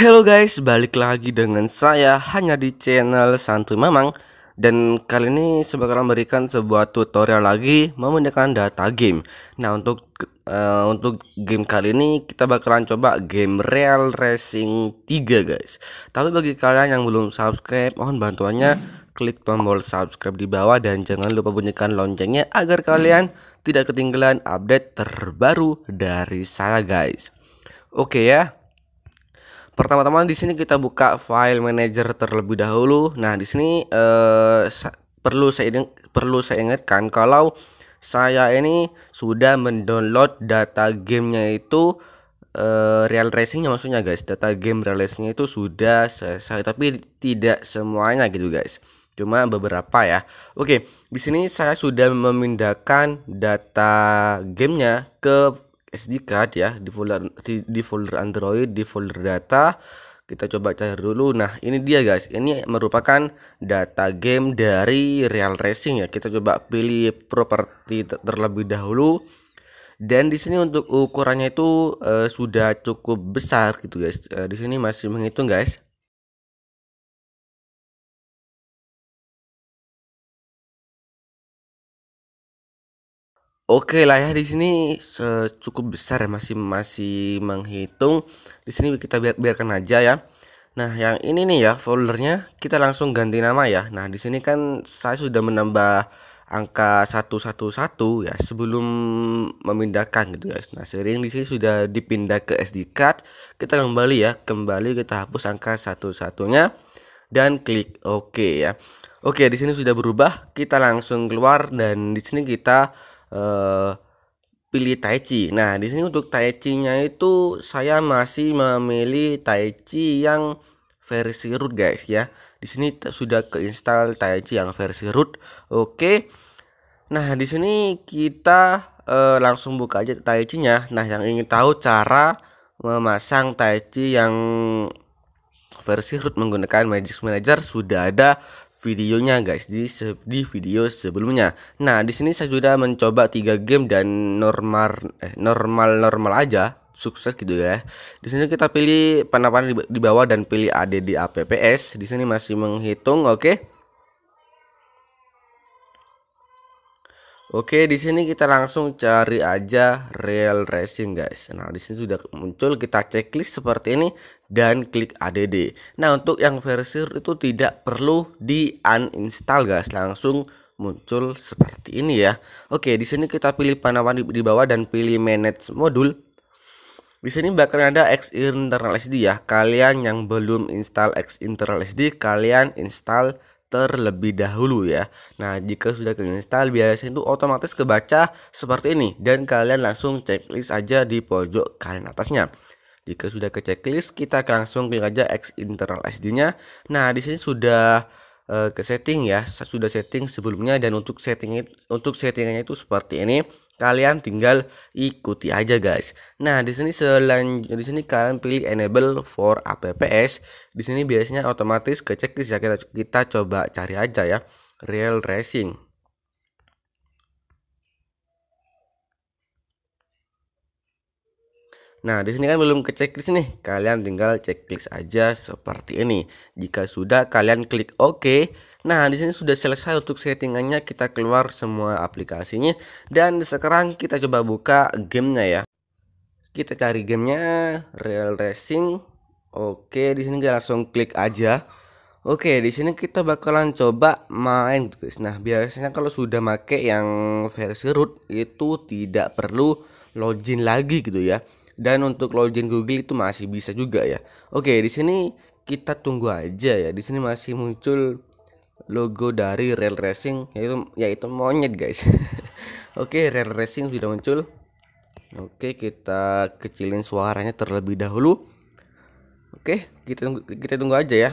Halo guys, balik lagi dengan saya hanya di channel Santuy Mamang dan kali ini saya akan memberikan sebuah tutorial lagi menggunakan data game. Nah, untuk uh, untuk game kali ini kita bakalan coba game Real Racing 3, guys. Tapi bagi kalian yang belum subscribe, mohon bantuannya klik tombol subscribe di bawah dan jangan lupa bunyikan loncengnya agar kalian tidak ketinggalan update terbaru dari saya, guys. Oke okay ya, Pertama-tama di sini kita buka file manager terlebih dahulu. Nah, di sini eh, perlu saya perlu saya ingatkan kalau saya ini sudah mendownload data gamenya itu eh, real racingnya maksudnya guys. Data game real racingnya itu sudah selesai tapi tidak semuanya gitu guys. Cuma beberapa ya. Oke, di sini saya sudah memindahkan data gamenya ke SD card ya di folder di folder Android di folder data kita coba cari dulu nah ini dia guys ini merupakan data game dari Real Racing ya kita coba pilih properti terlebih dahulu dan di sini untuk ukurannya itu uh, sudah cukup besar gitu guys uh, di sini masih menghitung guys Oke lah ya di sini cukup besar ya masih masih menghitung. Di sini kita biar, biarkan aja ya. Nah, yang ini nih ya foldernya kita langsung ganti nama ya. Nah, di sini kan saya sudah menambah angka 111 ya sebelum memindahkan gitu guys. Ya. Nah, sering di sini sudah dipindah ke SD card. Kita kembali ya, kembali kita hapus angka satu-satunya dan klik oke OK ya. Oke, di sini sudah berubah. Kita langsung keluar dan di sini kita eh, pilih Taichi. Nah, di sini untuk Taichinya nya itu saya masih memilih Taichi yang versi root guys ya. Di sini sudah keinstall Taichi yang versi root. Oke. Nah, di sini kita eh, langsung buka aja Taichinya. nya Nah, yang ingin tahu cara memasang Taichi yang versi root menggunakan Magic Manager sudah ada videonya guys di di video sebelumnya. Nah, di sini saya sudah mencoba 3 game dan normal eh, normal normal aja sukses gitu ya. Di sini kita pilih penampakan di, di bawah dan pilih ADD APPS. Di sini masih menghitung, oke. Okay? Oke, di sini kita langsung cari aja real racing guys. Nah, di sini sudah muncul kita checklist seperti ini dan klik ADD. Nah, untuk yang versi itu tidak perlu di uninstall guys, langsung muncul seperti ini ya. Oke, di sini kita pilih panawan di, di bawah dan pilih manage modul. Di sini bakal ada X internal SD ya. Kalian yang belum install X internal SD, kalian install terlebih dahulu ya. Nah, jika sudah install biasanya itu otomatis kebaca seperti ini dan kalian langsung checklist aja di pojok kalian atasnya. Jika sudah ke checklist, kita akan langsung klik aja X internal SD-nya. Nah, di sini sudah eh, ke setting ya, sudah setting sebelumnya dan untuk setting untuk settingnya itu seperti ini kalian tinggal ikuti aja guys. Nah, di sini selanjut di sini kalian pilih enable for apps. Di sini biasanya otomatis ke checklist ya kita, kita coba cari aja ya real racing. Nah, di sini kan belum ke checklist nih. Kalian tinggal checklist aja seperti ini. Jika sudah, kalian klik OK. Nah, di sini sudah selesai untuk settingannya. Kita keluar semua aplikasinya dan sekarang kita coba buka gamenya ya. Kita cari gamenya Real Racing. Oke, di sini kita langsung klik aja. Oke, di sini kita bakalan coba main guys. Nah, biasanya kalau sudah make yang versi root itu tidak perlu login lagi gitu ya dan untuk login Google itu masih bisa juga ya. Oke, di sini kita tunggu aja ya. Di sini masih muncul logo dari Rail Racing yaitu yaitu monyet guys. Oke, Rail Racing sudah muncul. Oke, kita kecilin suaranya terlebih dahulu. Oke, kita tunggu, kita tunggu aja ya.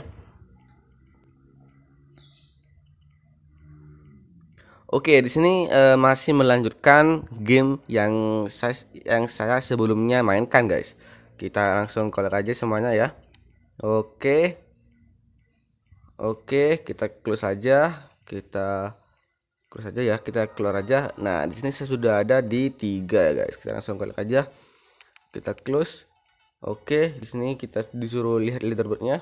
Oke, di sini uh, masih melanjutkan game yang saya yang saya sebelumnya mainkan, guys. Kita langsung collect aja semuanya ya. Oke. Oke, kita close aja. Kita close aja ya, kita keluar aja. Nah, di sini saya sudah ada di 3 ya, guys. Kita langsung collect aja. Kita close. Oke, di sini kita disuruh lihat leaderboardnya.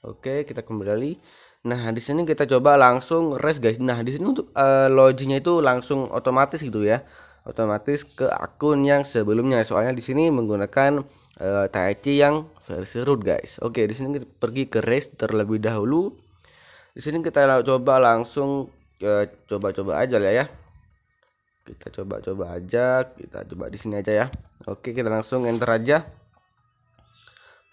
Oke, kita kembali. Nah, di sini kita coba langsung rest guys. Nah, di sini untuk uh, eh, loginnya itu langsung otomatis gitu ya. Otomatis ke akun yang sebelumnya. Soalnya di sini menggunakan uh, eh, Taichi yang versi root guys. Oke, di sini kita pergi ke rest terlebih dahulu. Di sini kita coba langsung eh, coba-coba uh, aja lah ya. Kita coba-coba aja, kita coba di sini aja ya. Oke, kita langsung enter aja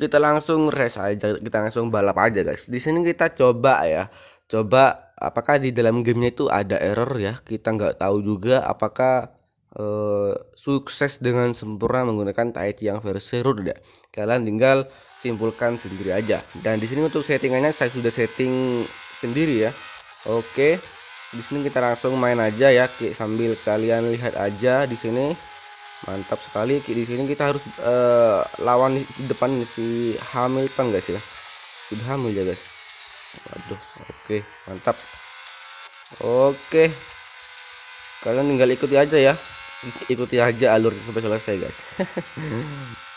kita langsung race aja, kita langsung balap aja guys. Di sini kita coba ya, coba apakah di dalam gamenya itu ada error ya? Kita nggak tahu juga apakah eh, sukses dengan sempurna menggunakan Tahiti yang versi root ya. Kalian tinggal simpulkan sendiri aja. Dan di sini untuk settingannya saya sudah setting sendiri ya. Oke, di sini kita langsung main aja ya, sambil kalian lihat aja di sini mantap sekali di sini kita harus uh, lawan di depan si Hamilton guys ya sudah hamil ya guys waduh oke okay, mantap oke okay. kalian tinggal ikuti aja ya ikuti aja alur sampai selesai guys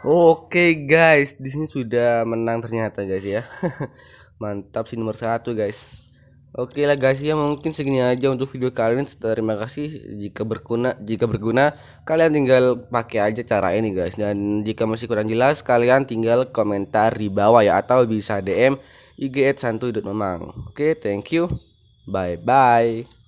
Oke okay, guys, di sini sudah menang ternyata guys ya. Mantap sih nomor satu guys. Oke okay lah guys ya mungkin segini aja untuk video kali ini. Terima kasih jika berguna jika berguna kalian tinggal pakai aja cara ini guys dan jika masih kurang jelas kalian tinggal komentar di bawah ya atau bisa DM IG santuy.memang. Oke, okay, thank you. Bye bye.